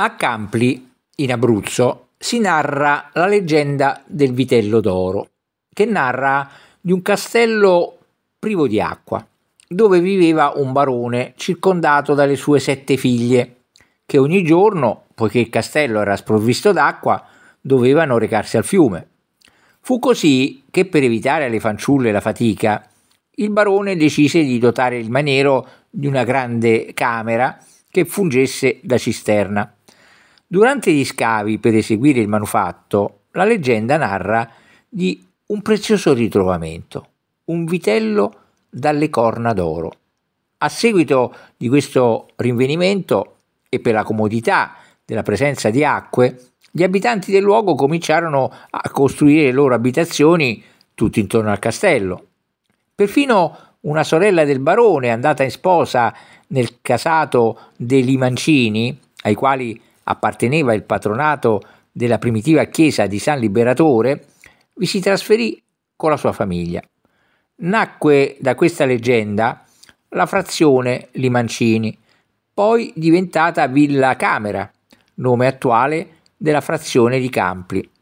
A Campli, in Abruzzo, si narra la leggenda del vitello d'oro, che narra di un castello privo di acqua, dove viveva un barone circondato dalle sue sette figlie, che ogni giorno, poiché il castello era sprovvisto d'acqua, dovevano recarsi al fiume. Fu così che per evitare alle fanciulle la fatica, il barone decise di dotare il maniero di una grande camera che fungesse da cisterna. Durante gli scavi per eseguire il manufatto, la leggenda narra di un prezioso ritrovamento, un vitello dalle corna d'oro. A seguito di questo rinvenimento e per la comodità della presenza di acque, gli abitanti del luogo cominciarono a costruire le loro abitazioni tutto intorno al castello. Perfino una sorella del barone andata in sposa nel casato dei Limancini, ai quali apparteneva il patronato della primitiva chiesa di San Liberatore, vi si trasferì con la sua famiglia. Nacque da questa leggenda la frazione Limancini, poi diventata Villa Camera, nome attuale della frazione di Campli.